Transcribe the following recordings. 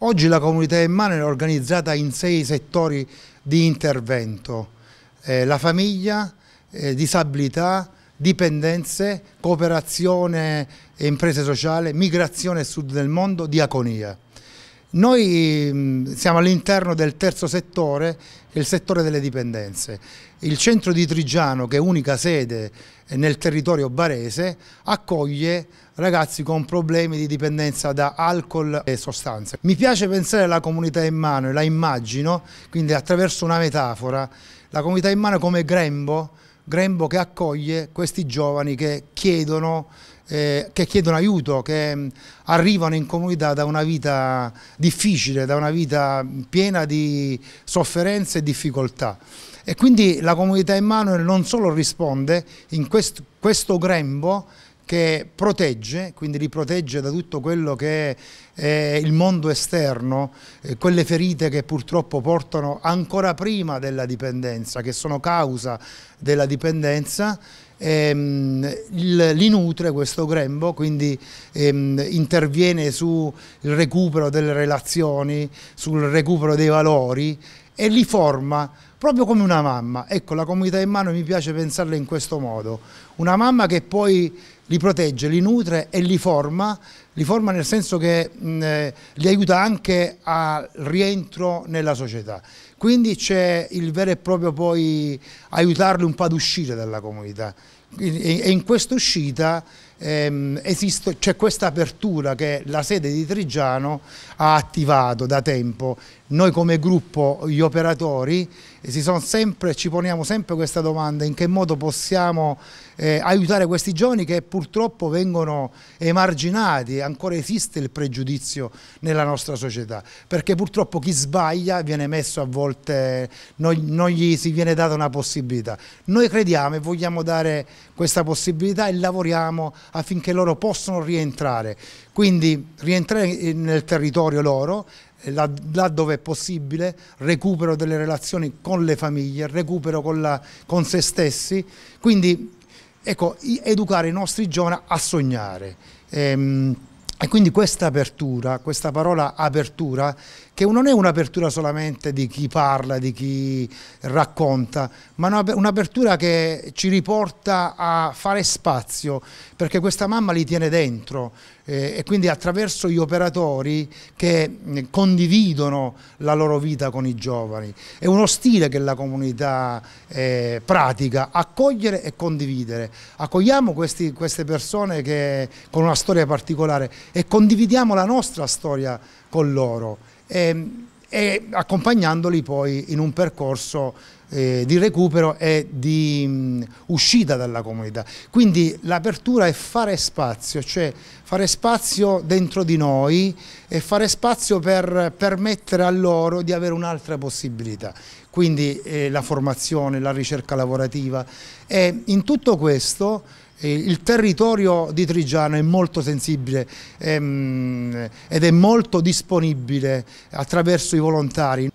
Oggi la comunità Emmanuel è organizzata in sei settori di intervento, eh, la famiglia, eh, disabilità, dipendenze, cooperazione e imprese sociali, migrazione sud del mondo, diaconia. Noi mm, siamo all'interno del terzo settore, il settore delle dipendenze. Il centro di Trigiano, che è unica sede nel territorio barese, accoglie ragazzi con problemi di dipendenza da alcol e sostanze. Mi piace pensare alla comunità in mano e la immagino, quindi attraverso una metafora, la comunità in mano come grembo, grembo che accoglie questi giovani che chiedono eh, che chiedono aiuto, che mm, arrivano in comunità da una vita difficile, da una vita piena di sofferenze e difficoltà. E quindi la comunità Emanuele non solo risponde in quest questo grembo che protegge, quindi li protegge da tutto quello che è il mondo esterno, eh, quelle ferite che purtroppo portano ancora prima della dipendenza, che sono causa della dipendenza ehm, li nutre questo grembo, quindi ehm, interviene sul recupero delle relazioni, sul recupero dei valori e li forma proprio come una mamma. Ecco, la comunità in mano mi piace pensarla in questo modo. Una mamma che poi li protegge, li nutre e li forma, li forma nel senso che mh, eh, li aiuta anche al rientro nella società. Quindi c'è il vero e proprio poi aiutarli un po' ad uscire dalla comunità. E in questa uscita ehm, c'è questa apertura che la sede di Trigiano ha attivato da tempo. Noi come gruppo, gli operatori, sempre, ci poniamo sempre questa domanda in che modo possiamo eh, aiutare questi giovani che purtroppo vengono emarginati, ancora esiste il pregiudizio nella nostra società, perché purtroppo chi sbaglia viene messo a volte, non, non gli si viene data una possibilità. Noi crediamo e vogliamo dare questa possibilità e lavoriamo affinché loro possano rientrare, quindi rientrare nel territorio loro là, là dove è possibile, recupero delle relazioni con le famiglie, recupero con, la, con se stessi, quindi ecco, educare i nostri giovani a sognare. E, ehm, e quindi questa apertura, questa parola apertura, che non è un'apertura solamente di chi parla, di chi racconta, ma un'apertura che ci riporta a fare spazio, perché questa mamma li tiene dentro eh, e quindi attraverso gli operatori che condividono la loro vita con i giovani. È uno stile che la comunità eh, pratica, accogliere e condividere. Accogliamo questi, queste persone che, con una storia particolare e condividiamo la nostra storia con loro e, ehm, e accompagnandoli poi in un percorso eh, di recupero e di mh, mm, uscita dalla comunità. Quindi l'apertura è fare spazio, cioè fare spazio dentro di noi e fare spazio per permettere a loro di avere un'altra possibilità. Quindi eh, la formazione, la ricerca lavorativa e in tutto questo eh, il territorio di Trigiano è molto sensibile ehm, ed è molto disponibile attraverso i volontari.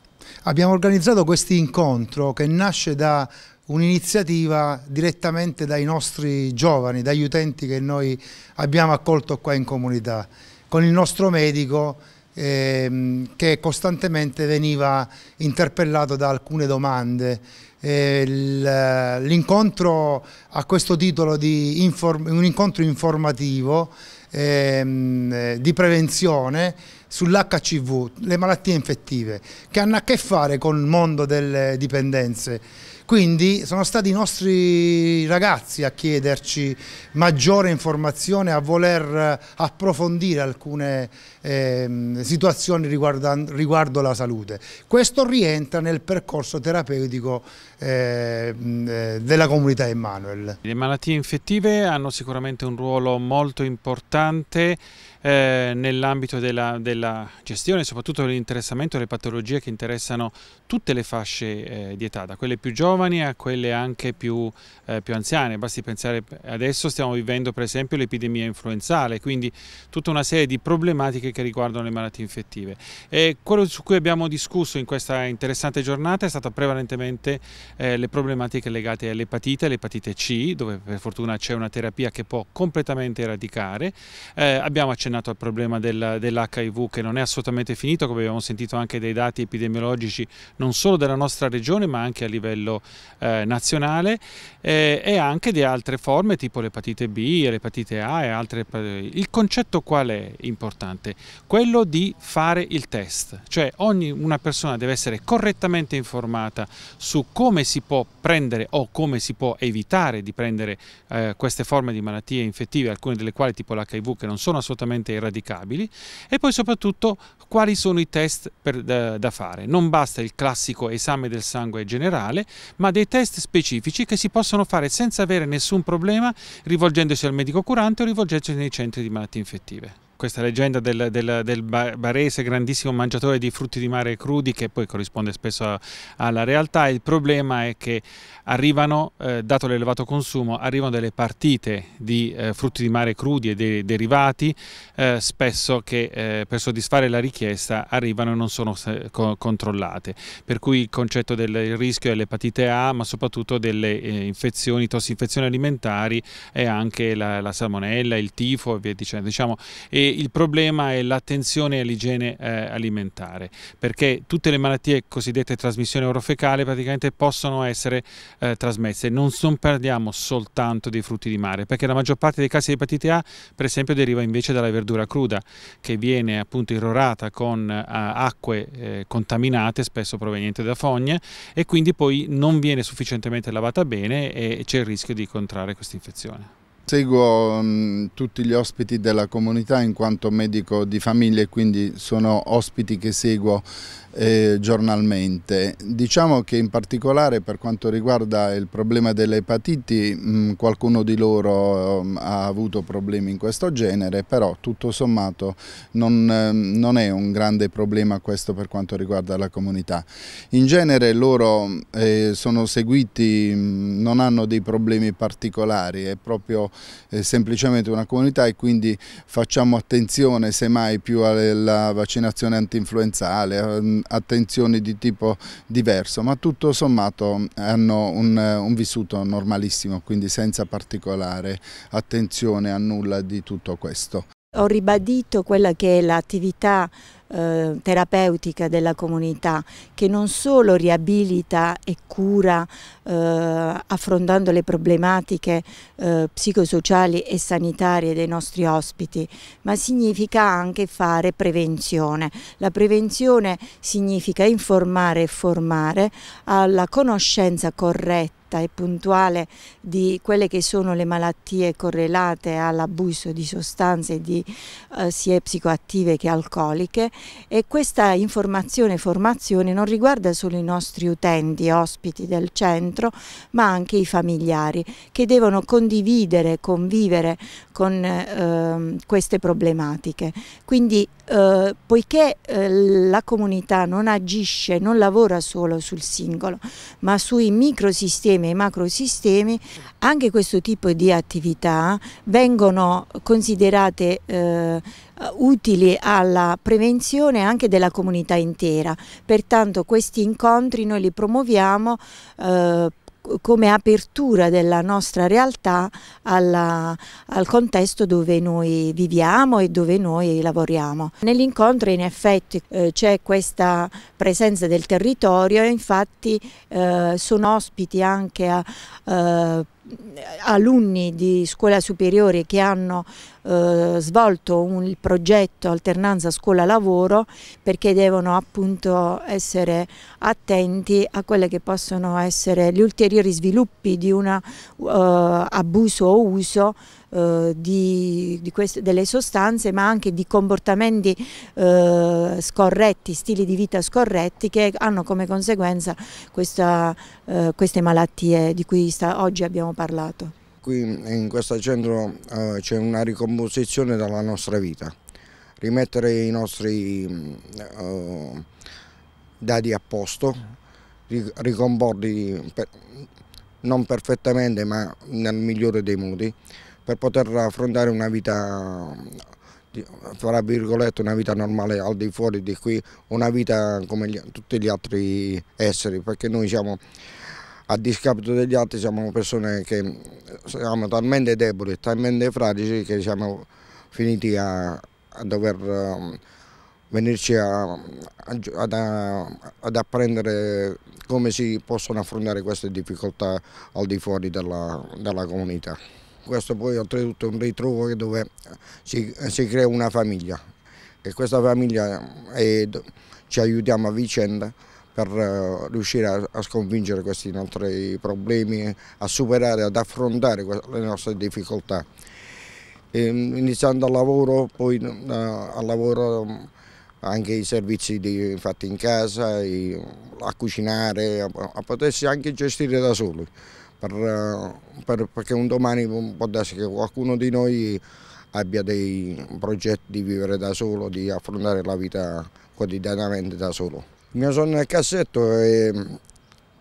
Abbiamo organizzato questo incontro che nasce da un'iniziativa direttamente dai nostri giovani, dagli utenti che noi abbiamo accolto qua in comunità, con il nostro medico ehm, che costantemente veniva interpellato da alcune domande. Eh, eh, l'incontro ha questo titolo di inform un incontro informativo ehm, eh, di prevenzione sull'HCV, le malattie infettive, che hanno a che fare con il mondo delle dipendenze. Quindi sono stati i nostri ragazzi a chiederci maggiore informazione, a voler approfondire alcune eh, situazioni riguardo la salute. Questo rientra nel percorso terapeutico ehm, eh, della comunità Emanuel. Le malattie infettive hanno sicuramente un ruolo molto importante eh, nell'ambito della, della, gestione, soprattutto dell'interessamento alle patologie che interessano tutte le fasce eh, di età, da quelle più giovani a quelle anche più, eh, più anziane. Basti pensare, adesso stiamo vivendo per esempio l'epidemia influenzale, quindi tutta una serie di problematiche che riguardano le malattie infettive. E quello su cui abbiamo discusso in questa interessante giornata è stato prevalentemente eh, le problematiche legate all'epatite, all'epatite C, dove per fortuna c'è una terapia che può completamente eradicare. Eh, abbiamo accennato accennato al problema del, dell'HIV che non è assolutamente finito, come abbiamo sentito anche dai dati epidemiologici non solo della nostra regione ma anche a livello eh, nazionale eh, e anche di altre forme tipo l'epatite B, l'epatite A e altre. Il concetto qual è importante? Quello di fare il test, cioè ogni, una persona deve essere correttamente informata su come si può prendere o come si può evitare di prendere eh, queste forme di malattie infettive, alcune delle quali tipo l'HIV che non sono assolutamente facilmente eradicabili e poi soprattutto quali sono i test per, da, da fare. Non basta il classico esame del sangue generale, ma dei test specifici che si possono fare senza avere nessun problema rivolgendosi al medico curante o rivolgendosi nei centri di malattie infettive questa leggenda del, del, del, barese grandissimo mangiatore di frutti di mare crudi che poi corrisponde spesso a, alla realtà. Il problema è che arrivano, eh, dato l'elevato consumo, arrivano delle partite di eh, frutti di mare crudi e dei derivati eh, spesso che eh, per soddisfare la richiesta arrivano e non sono co controllate. Per cui il concetto del rischio dell'epatite A ma soprattutto delle eh, infezioni, tossinfezioni alimentari e anche la, la salmonella, il tifo e via dicendo. Diciamo, e il problema è l'attenzione all'igiene eh, alimentare, perché tutte le malattie cosiddette trasmissione orofecale praticamente possono essere eh, trasmesse. Non, non parliamo soltanto dei frutti di mare, perché la maggior parte dei casi di epatite A, per esempio, deriva invece dalla verdura cruda, che viene appunto irrorata con eh, acque eh, contaminate, spesso provenienti da fogne, e quindi poi non viene sufficientemente lavata bene e c'è il rischio di contrarre questa infezione. Seguo mh, mm, tutti gli ospiti della comunità in quanto medico di famiglia e quindi sono ospiti che seguo eh, giornalmente. Diciamo che in particolare per quanto riguarda il problema dell'epatiti mh, mm, qualcuno di loro mh, mm, ha avuto problemi in questo genere, però tutto sommato non, non, è un grande problema questo per quanto riguarda la comunità. In genere loro eh, sono seguiti, non hanno dei problemi particolari, è proprio eh, semplicemente una comunità e quindi facciamo attenzione semmai più alla vaccinazione antinfluenzale, ehm, attenzioni di tipo diverso, ma tutto sommato eh, hanno un, eh, un vissuto normalissimo, quindi senza particolare attenzione a nulla di tutto questo. Ho ribadito quella che è l'attività eh, terapeutica della comunità che non solo riabilita e cura eh, affrontando le problematiche eh, psicosociali e sanitarie dei nostri ospiti ma significa anche fare prevenzione. La prevenzione significa informare e formare alla conoscenza corretta corretta e puntuale di quelle che sono le malattie correlate all'abuso di sostanze di, eh, sia psicoattive che alcoliche e questa informazione e formazione non riguarda solo i nostri utenti, ospiti del centro, ma anche i familiari che devono condividere, convivere con eh, queste problematiche. Quindi eh, poiché eh, la comunità non agisce, non lavora solo sul singolo, ma sui microsistemi e macrosistemi, anche questo tipo di attività vengono considerate eh, utili alla prevenzione anche della comunità intera. Pertanto questi incontri noi li promuoviamo eh, come apertura della nostra realtà alla, al contesto dove noi viviamo e dove noi lavoriamo. Nell'incontro in effetti eh, c'è questa presenza del territorio, infatti eh, sono ospiti anche a eh, alunni di scuola superiore che hanno eh, svolto un, il progetto alternanza scuola-lavoro perché devono appunto essere attenti a quelli che possono essere gli ulteriori sviluppi di un uh, eh, abuso o uso eh, di, di queste, delle sostanze ma anche di comportamenti eh, scorretti, stili di vita scorretti che hanno come conseguenza questa, eh, queste malattie di cui oggi abbiamo parlato. Qui in questo centro eh, c'è una ricomposizione della nostra vita, rimettere i nostri mm, eh, dadi a posto, ricomporli per, non perfettamente ma nel migliore dei modi per poter affrontare una vita tra virgolette una vita normale al di fuori di qui, una vita come gli, tutti gli altri esseri, perché noi siamo a discapito degli altri, siamo persone che siamo talmente deboli, talmente fragili che siamo finiti a, a dover um, venirci a, a, ad apprendere come si possono affrontare queste difficoltà al di fuori della, della comunità. Questo poi oltretutto è un ritrovo dove si, si crea una famiglia e questa famiglia è, eh, ci aiutiamo a vicenda per eh, riuscire a, a sconfiggere questi nostri problemi, a superare, ad affrontare le nostre difficoltà. E, ehm, iniziando al lavoro, poi uh, al lavoro mm, anche i servizi di, fatti in casa, i, a cucinare, a, a potersi anche gestire da soli per, eh, per, perché un domani può darsi che qualcuno di noi abbia dei progetti di vivere da solo, di affrontare la vita quotidianamente da solo. Il mio sonno nel cassetto è,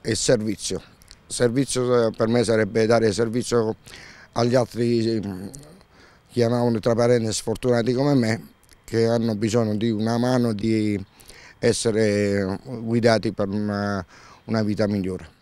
è servizio. Servizio eh, per me sarebbe dare servizio agli altri, chiamavano tra parentesi sfortunati come me, che hanno bisogno di una mano, di essere guidati per una, una vita migliore.